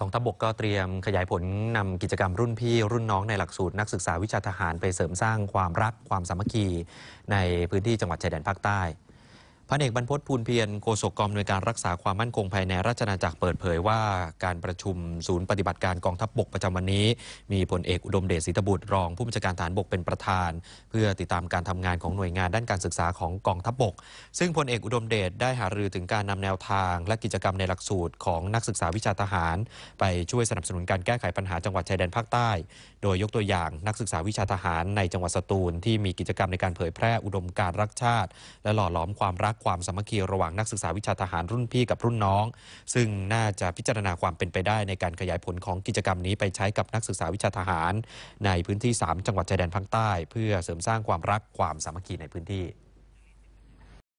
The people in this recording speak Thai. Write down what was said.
กองทัพบกก็เตรียมขยายผลนำกิจกรรมรุ่นพี่รุ่นน้องในหลักสูตรนักศึกษาวิชาทหารไปเสริมสร้างความรักความสามัคคีในพื้นที่จังหวัดชายแดนภาคใต้พันเอกบรรพตภูลเพียรโฆษกกองหน่วยการรักษาความมั่นคงภายในราชนาจักรเปิดเผยว่าการประชุมศูนย์ปฏิบัติการกองทัพบบกประจำวันนี้ มีพลเอกอุดมเดชศรีตบุตรรองผู้บัญชาการฐานบกเป็นประธาน เพื่อติดตามการทำงานของหน่วยงานด้านการศึกษาของกองทัพบบกซึ่งพลเอกอุดมเดชได้หารือถึงการนำแนวทางและกิจกรรมในหลักสูตร ของนักศึกษาวิชาทหารไปช่วยสนับสนุนการแก้ไขปัญหาจังหวัดชายแดนภาคใต้ โดยยกตัวอย่างนักศึกษาวิชาทหารในจังหวัดสตูล ที่มีกิจกรรมในการเผยแพร่อุดมการรักชาติและหล่อหลอมความรักความสามัคคีระหว่างนักศึกษาวิชาทหารรุ่นพี่กับรุ่นน้อง ซึ่งน่าจะพิจารณาความเป็นไปได้ในการขยายผลของกิจกรรมนี้ไปใช้กับนักศึกษาวิชาทหาร ในพื้นที่ 3 จังหวัดชายแดนภาคใต้ เพื่อเสริมสร้างความรักความสามัคคีในพื้นที่